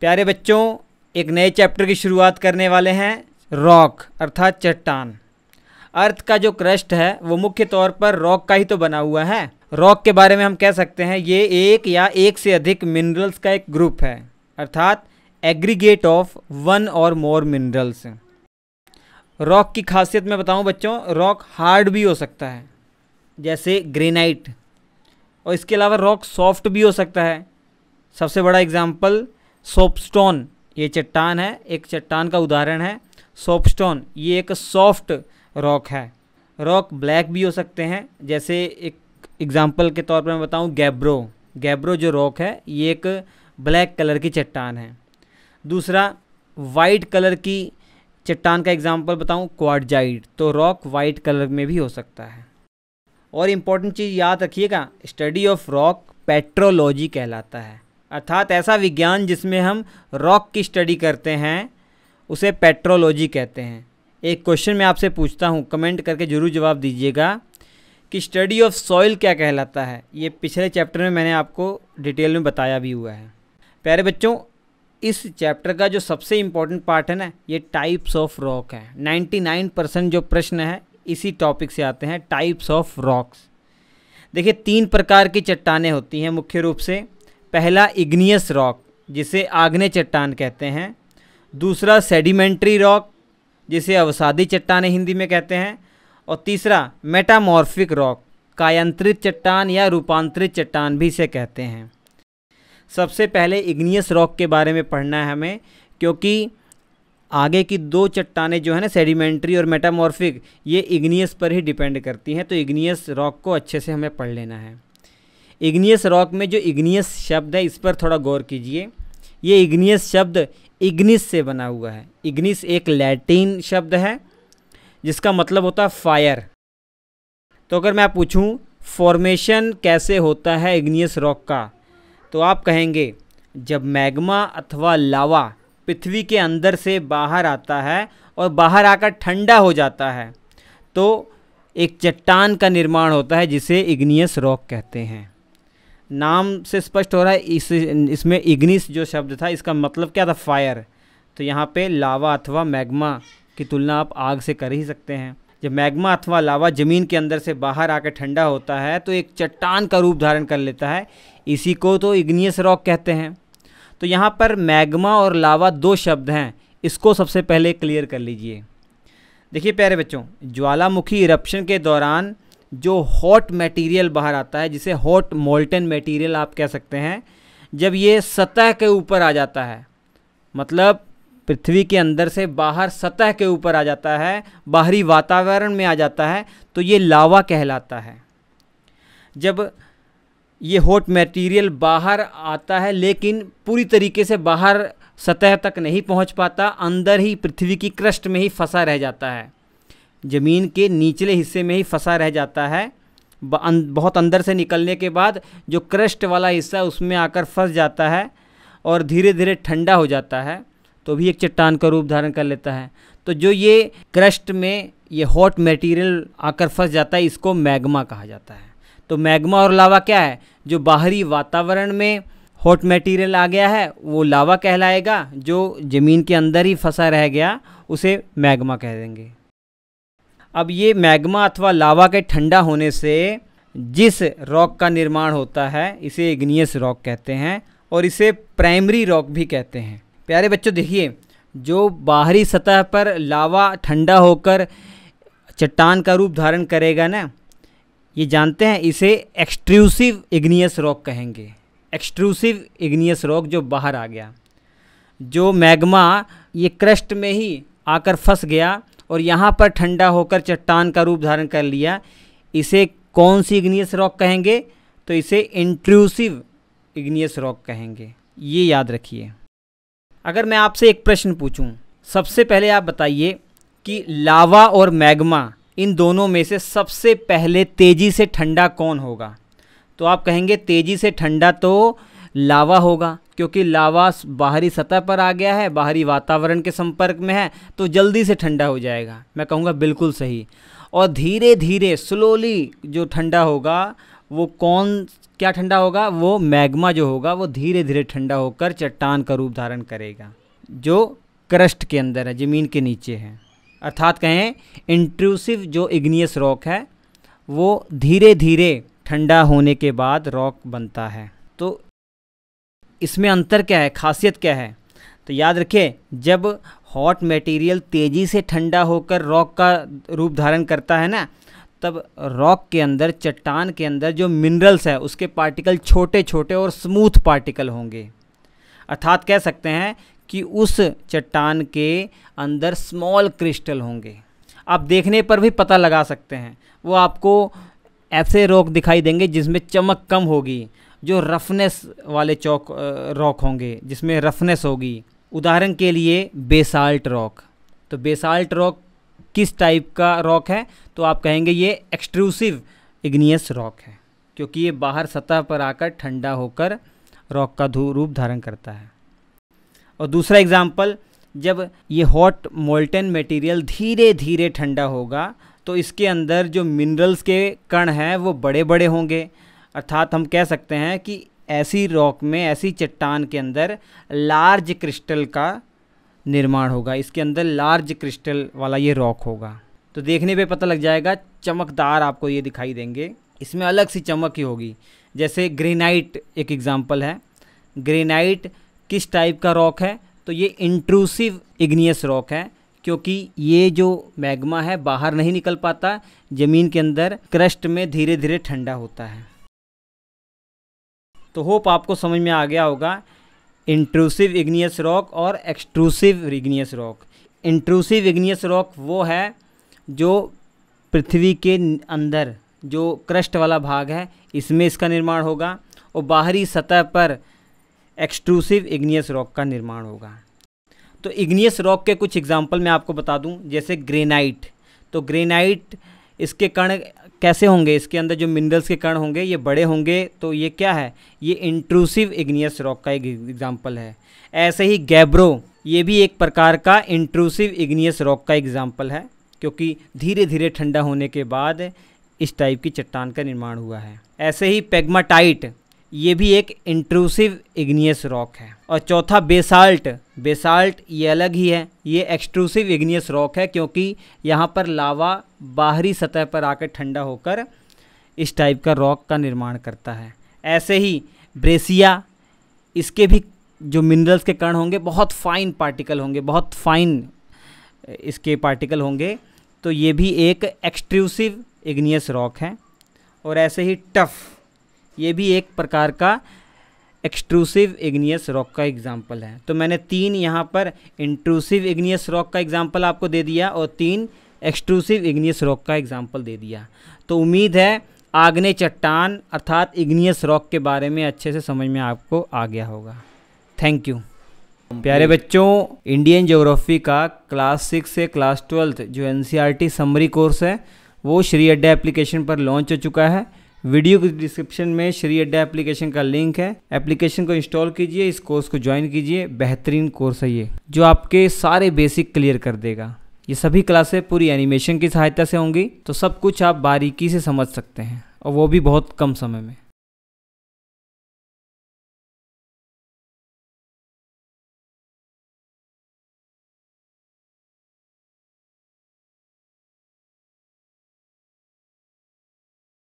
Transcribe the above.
प्यारे बच्चों एक नए चैप्टर की शुरुआत करने वाले हैं रॉक अर्थात चट्टान अर्थ का जो क्रस्ट है वो मुख्य तौर पर रॉक का ही तो बना हुआ है रॉक के बारे में हम कह सकते हैं ये एक या एक से अधिक मिनरल्स का एक ग्रुप है अर्थात एग्रीगेट ऑफ वन और मोर मिनरल्स रॉक की खासियत मैं बताऊं बच्चों रॉक हार्ड भी हो सकता है जैसे ग्रेनाइट और इसके अलावा रॉक सॉफ्ट भी हो सकता है सबसे बड़ा एग्जाम्पल सोपस्टोन ये चट्टान है एक चट्टान का उदाहरण है सोपस्टोन ये एक सॉफ्ट रॉक है रॉक ब्लैक भी हो सकते हैं जैसे एक एग्ज़ाम्पल के तौर पर मैं बताऊँ गैब्रो गैब्रो जो रॉक है ये एक ब्लैक कलर की चट्टान है दूसरा वाइट कलर की चट्टान का एग्ज़ाम्पल बताऊँ क्वाडजाइड तो रॉक वाइट कलर में भी हो सकता है और इम्पॉर्टेंट चीज़ याद रखिएगा स्टडी ऑफ रॉक पेट्रोलॉजी कहलाता है अर्थात ऐसा विज्ञान जिसमें हम रॉक की स्टडी करते हैं उसे पेट्रोलॉजी कहते हैं एक क्वेश्चन मैं आपसे पूछता हूँ कमेंट करके ज़रूर जवाब दीजिएगा कि स्टडी ऑफ सॉइल क्या कहलाता है ये पिछले चैप्टर में मैंने आपको डिटेल में बताया भी हुआ है प्यारे बच्चों इस चैप्टर का जो सबसे इम्पोर्टेंट पार्ट है ना ये टाइप्स ऑफ रॉक है 99 परसेंट जो प्रश्न है इसी टॉपिक से आते हैं टाइप्स ऑफ रॉक्स देखिए तीन प्रकार की चट्टाने होती हैं मुख्य रूप से पहला इग्नियस रॉक जिसे आग्ने चट्टान कहते हैं दूसरा सेडिमेंट्री रॉक जिसे अवसादी चट्टान हिंदी में कहते हैं और तीसरा मेटामॉर्फिक रॉक कायंत्रित चट्टान या रूपांतरित चट्टान भी इसे कहते हैं सबसे पहले इग्नियस रॉक के बारे में पढ़ना है हमें क्योंकि आगे की दो चट्टानें जो है ना सेडिमेंट्री और मेटामॉर्फिक ये इग्नियस पर ही डिपेंड करती हैं तो इग्नियस रॉक को अच्छे से हमें पढ़ लेना है इग्नियस रॉक में जो इग्नियस शब्द है इस पर थोड़ा गौर कीजिए ये इग्नियस शब्द इग्निस से बना हुआ है इग्निस एक लैटिन शब्द है जिसका मतलब होता है फायर तो अगर मैं पूछूं फॉर्मेशन कैसे होता है इग्नियस रॉक का तो आप कहेंगे जब मैग्मा अथवा लावा पृथ्वी के अंदर से बाहर आता है और बाहर आकर ठंडा हो जाता है तो एक चट्टान का निर्माण होता है जिसे इग्नियस रॉक कहते हैं नाम से स्पष्ट हो रहा है इस इसमें इग्निस जो शब्द था इसका मतलब क्या था फायर तो यहाँ पे लावा अथवा मैग्मा की तुलना आप आग से कर ही सकते हैं जब मैग्मा अथवा लावा ज़मीन के अंदर से बाहर आकर ठंडा होता है तो एक चट्टान का रूप धारण कर लेता है इसी को तो इग्नियस रॉक कहते हैं तो यहाँ पर मैग्मा और लावा दो शब्द हैं इसको सबसे पहले क्लियर कर लीजिए देखिए प्यारे बच्चों ज्वालामुखी इरप्शन के दौरान जो हॉट मटेरियल बाहर आता है जिसे हॉट मोल्टन मटेरियल आप कह सकते हैं जब ये सतह के ऊपर आ जाता है मतलब पृथ्वी के अंदर से बाहर सतह के ऊपर आ जाता है बाहरी वातावरण में आ जाता है तो ये लावा कहलाता है जब ये हॉट मटेरियल बाहर आता है लेकिन पूरी तरीके से बाहर सतह तक नहीं पहुंच पाता अंदर ही पृथ्वी की क्रस्ट में ही फंसा रह जाता है ज़मीन के निचले हिस्से में ही फंसा रह जाता है अं- बहुत अंदर से निकलने के बाद जो क्रस्ट वाला हिस्सा उसमें आकर फंस जाता है और धीरे धीरे ठंडा हो जाता है तो भी एक चट्टान का रूप धारण कर लेता है तो जो ये क्रस्ट में ये हॉट मटेरियल आकर फंस जाता है इसको मैग्मा कहा जाता है तो मैग्मा और लावा क्या है जो बाहरी वातावरण में हॉट मटेरियल आ गया है वो लावा कहलाएगा जो ज़मीन के अंदर ही फंसा रह गया उसे मैग्मा कह देंगे अब ये मैग्मा अथवा लावा के ठंडा होने से जिस रॉक का निर्माण होता है इसे इग्नियस रॉक कहते हैं और इसे प्राइमरी रॉक भी कहते हैं प्यारे बच्चों देखिए जो बाहरी सतह पर लावा ठंडा होकर चट्टान का रूप धारण करेगा ना ये जानते हैं इसे एक्सट्रूसिव इग्नियस रॉक कहेंगे एक्सट्रूसिव इग्नियस रॉक जो बाहर आ गया जो मैग्मा ये क्रस्ट में ही आकर फंस गया और यहाँ पर ठंडा होकर चट्टान का रूप धारण कर लिया इसे कौन सी इग्नियस रॉक कहेंगे तो इसे इंट्रूसिव इग्नियस रॉक कहेंगे ये याद रखिए अगर मैं आपसे एक प्रश्न पूछूं सबसे पहले आप बताइए कि लावा और मैग्मा इन दोनों में से सबसे पहले तेज़ी से ठंडा कौन होगा तो आप कहेंगे तेज़ी से ठंडा तो लावा होगा क्योंकि लावा बाहरी सतह पर आ गया है बाहरी वातावरण के संपर्क में है तो जल्दी से ठंडा हो जाएगा मैं कहूँगा बिल्कुल सही और धीरे धीरे स्लोली जो ठंडा होगा वो कौन क्या ठंडा होगा वो मैग्मा जो होगा वो धीरे धीरे ठंडा होकर चट्टान का रूप धारण करेगा जो क्रस्ट के अंदर है ज़मीन के नीचे है अर्थात कहें इंट्रूसिव जो इग्नियस रॉक है वो धीरे धीरे ठंडा होने के बाद रॉक बनता है तो इसमें अंतर क्या है खासियत क्या है तो याद रखिए जब हॉट मटेरियल तेज़ी से ठंडा होकर रॉक का रूप धारण करता है ना तब रॉक के अंदर चट्टान के अंदर जो मिनरल्स है उसके पार्टिकल छोटे छोटे और स्मूथ पार्टिकल होंगे अर्थात कह सकते हैं कि उस चट्टान के अंदर स्मॉल क्रिस्टल होंगे आप देखने पर भी पता लगा सकते हैं वो आपको ऐसे रॉक दिखाई देंगे जिसमें चमक कम होगी जो रफनेस वाले चौक रॉक होंगे जिसमें रफनेस होगी उदाहरण के लिए बेसाल्ट रॉक तो बेसाल्ट रॉक किस टाइप का रॉक है तो आप कहेंगे ये एक्सट्रूसिव इग्नियस रॉक है क्योंकि ये बाहर सतह पर आकर ठंडा होकर रॉक का रूप धारण करता है और दूसरा एग्जाम्पल जब ये हॉट मोल्टन मटेरियल धीरे धीरे ठंडा होगा तो इसके अंदर जो मिनरल्स के कण हैं वो बड़े बड़े होंगे अर्थात हम कह सकते हैं कि ऐसी रॉक में ऐसी चट्टान के अंदर लार्ज क्रिस्टल का निर्माण होगा इसके अंदर लार्ज क्रिस्टल वाला ये रॉक होगा तो देखने पे पता लग जाएगा चमकदार आपको ये दिखाई देंगे इसमें अलग सी चमक ही होगी जैसे ग्रेनाइट एक एग्ज़ाम्पल है ग्रेनाइट किस टाइप का रॉक है तो ये इंट्रूसिव इग्नियस रॉक है क्योंकि ये जो मैग्मा है बाहर नहीं निकल पाता ज़मीन के अंदर क्रस्ट में धीरे धीरे ठंडा होता है तो होप आपको समझ में आ गया होगा इंट्रूसिव इग्नियस रॉक और extrusive igneous rock intrusive igneous rock वो है जो पृथ्वी के अंदर जो क्रस्ट वाला भाग है इसमें इसका निर्माण होगा और बाहरी सतह पर एक्सट्रूसिव इग्नियस रॉक का निर्माण होगा तो इग्नियस रॉक के कुछ एग्जाम्पल मैं आपको बता दूं जैसे ग्रेनाइट तो ग्रेनाइट इसके कण कैसे होंगे इसके अंदर जो मिनरल्स के कण होंगे ये बड़े होंगे तो ये क्या है ये इंट्रूसिव इग्नियस रॉक का एक एग्ज़ाम्पल है ऐसे ही गैब्रो ये भी एक प्रकार का इंट्रूसिव इग्नियस रॉक का एग्ज़ाम्पल है क्योंकि धीरे धीरे ठंडा होने के बाद इस टाइप की चट्टान का निर्माण हुआ है ऐसे ही पेगमाटाइट ये भी एक इंट्रूसिव इग्नियस रॉक है और चौथा बेसाल्ट बेसाल्ट ये अलग ही है ये एक्सट्रूसिव इग्नियस रॉक है क्योंकि यहाँ पर लावा बाहरी सतह पर आकर ठंडा होकर इस टाइप का रॉक का निर्माण करता है ऐसे ही ब्रेसिया इसके भी जो मिनरल्स के कण होंगे बहुत फाइन पार्टिकल होंगे बहुत फाइन इसके पार्टिकल होंगे तो ये भी एक एक्सट्रूसिव इग्नियस रॉक है और ऐसे ही टफ़ ये भी एक प्रकार का एक्सट्रूसिव इग्नियस रॉक का एग्जाम्पल है तो मैंने तीन यहाँ पर इंट्रूसिव इग्नियस रॉक का एग्जाम्पल आपको दे दिया और तीन एक्सट्रूसिव इग्नियस रॉक का एग्जाम्पल दे दिया तो उम्मीद है आग्ने चट्टान अर्थात इग्नियस रॉक के बारे में अच्छे से समझ में आपको आ गया होगा थैंक यू प्यारे बच्चों इंडियन ज्योग्राफी का क्लास सिक्स से क्लास ट्वेल्थ जो एन समरी कोर्स है वो श्री अड्डा एप्लीकेशन पर लॉन्च हो चुका है वीडियो के डिस्क्रिप्शन में श्री अड्डा एप्लीकेशन का लिंक है एप्लीकेशन को इंस्टॉल कीजिए इस कोर्स को ज्वाइन कीजिए बेहतरीन कोर्स है ये जो आपके सारे बेसिक क्लियर कर देगा ये सभी क्लासें पूरी एनिमेशन की सहायता से होंगी तो सब कुछ आप बारीकी से समझ सकते हैं और वो भी बहुत कम समय में